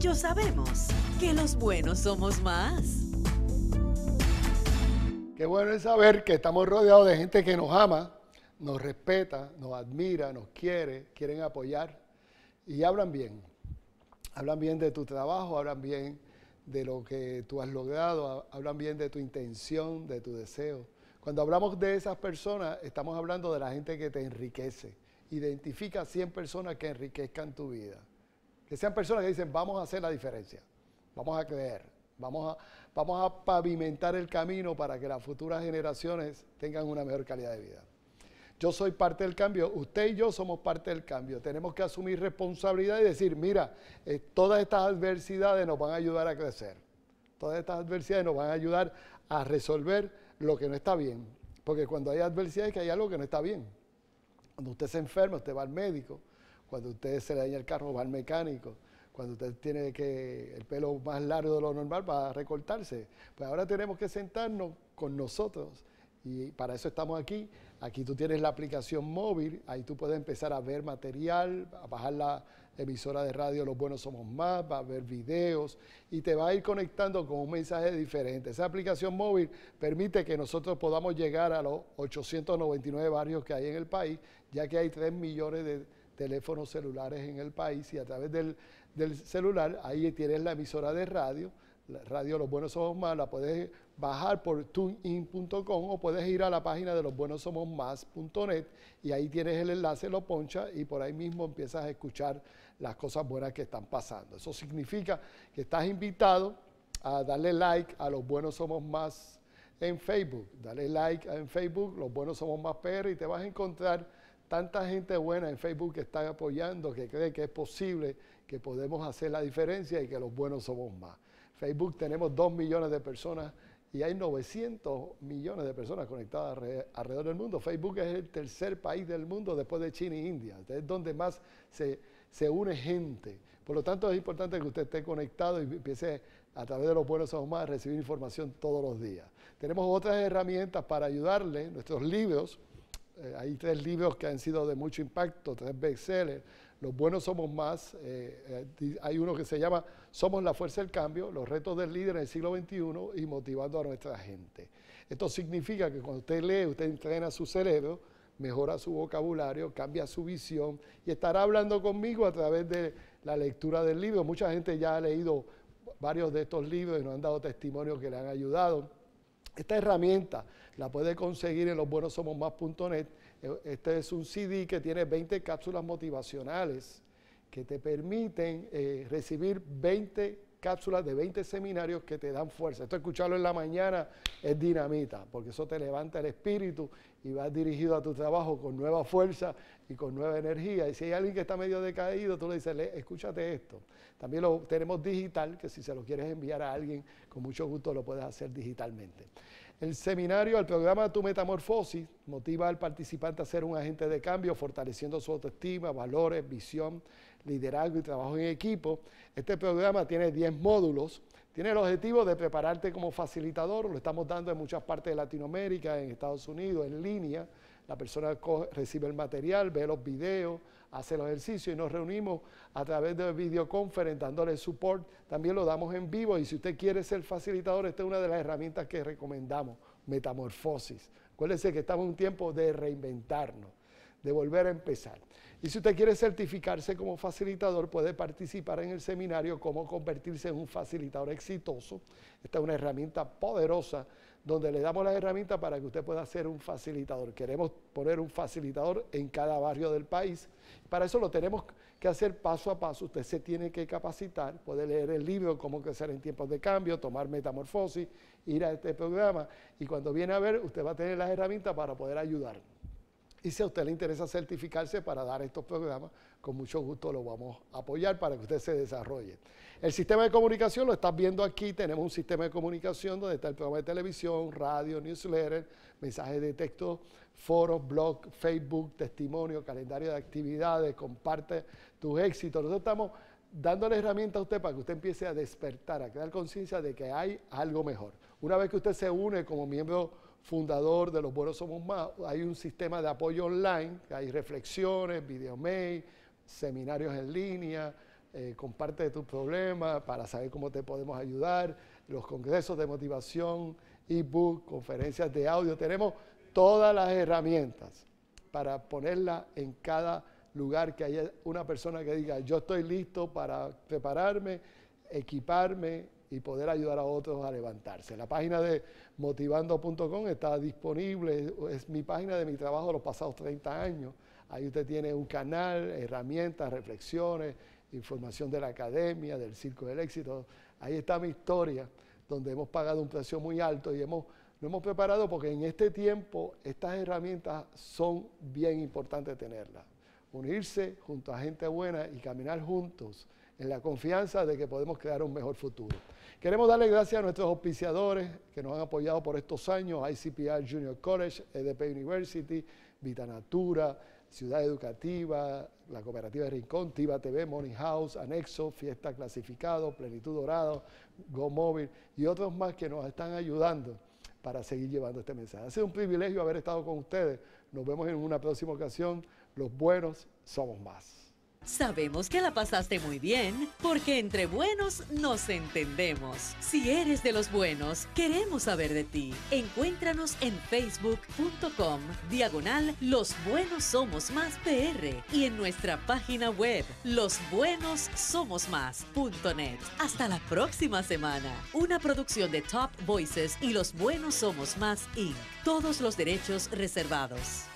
yo sabemos que los buenos somos más. Qué bueno es saber que estamos rodeados de gente que nos ama, nos respeta, nos admira, nos quiere, quieren apoyar y hablan bien. Hablan bien de tu trabajo, hablan bien de lo que tú has logrado, hablan bien de tu intención, de tu deseo. Cuando hablamos de esas personas, estamos hablando de la gente que te enriquece. Identifica 100 personas que enriquezcan tu vida que sean personas que dicen, vamos a hacer la diferencia, vamos a creer, vamos a, vamos a pavimentar el camino para que las futuras generaciones tengan una mejor calidad de vida. Yo soy parte del cambio, usted y yo somos parte del cambio. Tenemos que asumir responsabilidad y decir, mira, eh, todas estas adversidades nos van a ayudar a crecer. Todas estas adversidades nos van a ayudar a resolver lo que no está bien. Porque cuando hay adversidades que hay algo que no está bien. Cuando usted se enferma, usted va al médico. Cuando usted se le daña el carro, va al mecánico. Cuando usted tiene que el pelo más largo de lo normal, va a recortarse. Pues ahora tenemos que sentarnos con nosotros. Y para eso estamos aquí. Aquí tú tienes la aplicación móvil, ahí tú puedes empezar a ver material, a bajar la emisora de radio Los Buenos Somos Más, va a ver videos y te va a ir conectando con un mensaje diferente. Esa aplicación móvil permite que nosotros podamos llegar a los 899 barrios que hay en el país, ya que hay 3 millones de teléfonos celulares en el país y a través del, celular, ahí tienes la emisora de radio, la radio Los Buenos Somos Más, la puedes bajar por tunein.com o puedes ir a la página de los losbuenosomosmás.net y ahí tienes el enlace, lo poncha y por ahí mismo empiezas a escuchar las cosas buenas que están pasando. Eso significa que estás invitado a darle like a Los Buenos Somos Más en Facebook. Dale like en Facebook, Los Buenos Somos Más PR y te vas a encontrar tanta gente buena en Facebook que está apoyando, que cree que es posible, que podemos hacer la diferencia y que los buenos somos más. Facebook tenemos 2 millones de personas y hay 900 millones de personas conectadas alrededor del mundo. Facebook es el tercer país del mundo después de China e India. Es donde más se, une gente. Por lo tanto, es importante que usted esté conectado y empiece a través de los buenos somos más a recibir información todos los días. Tenemos otras herramientas para ayudarle, nuestros libros eh, hay tres libros que han sido de mucho impacto, tres bestsellers. Los buenos somos más. Eh, eh, hay uno que se llama Somos la fuerza del cambio, los retos del líder en el siglo XXI y motivando a nuestra gente. Esto significa que cuando usted lee, usted entrena su cerebro, mejora su vocabulario, cambia su visión y estará hablando conmigo a través de la lectura del libro. Mucha gente ya ha leído varios de estos libros y nos han dado testimonios que le han ayudado. Esta herramienta la puedes conseguir en net. E, este es un CD que tiene 20 cápsulas motivacionales que te permiten eh, recibir 20 cápsulas de 20 seminarios que te dan fuerza. Esto escucharlo en la mañana es dinamita, porque eso te levanta el espíritu y vas dirigido a tu trabajo con nueva fuerza y con nueva energía. Y si hay alguien que está medio decaído, tú le dices, escúchate esto. También lo tenemos digital, que si se lo quieres enviar a alguien, con mucho gusto lo puedes hacer digitalmente. El seminario, el programa Tu Metamorfosis, motiva al participante a ser un agente de cambio, fortaleciendo su autoestima, valores, visión, liderazgo y trabajo en equipo. Este programa tiene 10 módulos tiene el objetivo de prepararte como facilitador, lo estamos dando en muchas partes de Latinoamérica, en Estados Unidos, en línea. La persona recibe el material, ve los videos, hace los ejercicios y nos reunimos a través de videoconferencia dándole support. También lo damos en vivo y si usted quiere ser facilitador, esta es una de las herramientas que recomendamos, metamorfosis. Acuérdese que estamos en un tiempo de reinventarnos, de volver a empezar. Y si usted quiere certificarse como facilitador, puede participar en el seminario Cómo convertirse en un facilitador exitoso. Esta es una herramienta poderosa donde le damos las herramientas para que usted pueda ser un facilitador. Queremos poner un facilitador en cada barrio del país. Para eso lo tenemos que hacer paso a paso. Usted se tiene que capacitar, puede leer el libro Cómo crecer en tiempos de cambio, tomar metamorfosis, ir a este programa y cuando viene a ver, usted va a tener las herramientas para poder ayudar. Y si a usted le interesa certificarse para dar estos programas, con mucho gusto lo vamos a apoyar para que usted se desarrolle. El sistema de comunicación lo estás viendo aquí. Tenemos un sistema de comunicación donde está el programa de televisión, radio, newsletter, mensajes de texto, foros, blog, Facebook, testimonio, calendario de actividades, comparte tus éxitos. Nosotros estamos dándole herramientas a usted para que usted empiece a despertar, a crear conciencia de que hay algo mejor. Una vez que usted se une como miembro fundador de Los Buenos Somos Más, hay un sistema de apoyo online, hay reflexiones, mail, seminarios en línea, eh, comparte tus problemas para saber cómo te podemos ayudar, los congresos de motivación, ebook, conferencias de audio, tenemos todas las herramientas para ponerla en cada lugar que haya una persona que diga, yo estoy listo para prepararme, equiparme y poder ayudar a otros a levantarse. La página de motivando.com está disponible, es mi página de mi trabajo de los pasados 30 años. Ahí usted tiene un canal, herramientas, reflexiones, información de la academia, del Circo del Éxito. Ahí está mi historia, donde hemos pagado un precio muy alto y hemos, hemos preparado porque en este tiempo estas herramientas son bien importantes tenerlas. Unirse junto a gente buena y caminar juntos en la confianza de que podemos crear un mejor futuro. Queremos darle gracias a nuestros auspiciadores que nos han apoyado por estos años, ICPR Junior College, EDP University, Vita Natura, Ciudad Educativa, la Cooperativa de Rincón, Tiva TV, Money House, Anexo, Fiesta Clasificado, Plenitud Dorado, Móvil y otros más que nos están ayudando para seguir llevando este mensaje. Ha sido un privilegio haber estado con ustedes. Nos vemos en una próxima ocasión. Los buenos somos más. Sabemos que la pasaste muy bien, porque entre buenos nos entendemos. Si eres de los buenos, queremos saber de ti. Encuéntranos en facebook.com, diagonal Los Buenos Somos Más PR y en nuestra página web, losbuenossomosmás.net. Hasta la próxima semana. Una producción de Top Voices y Los Buenos Somos Más Inc. Todos los derechos reservados.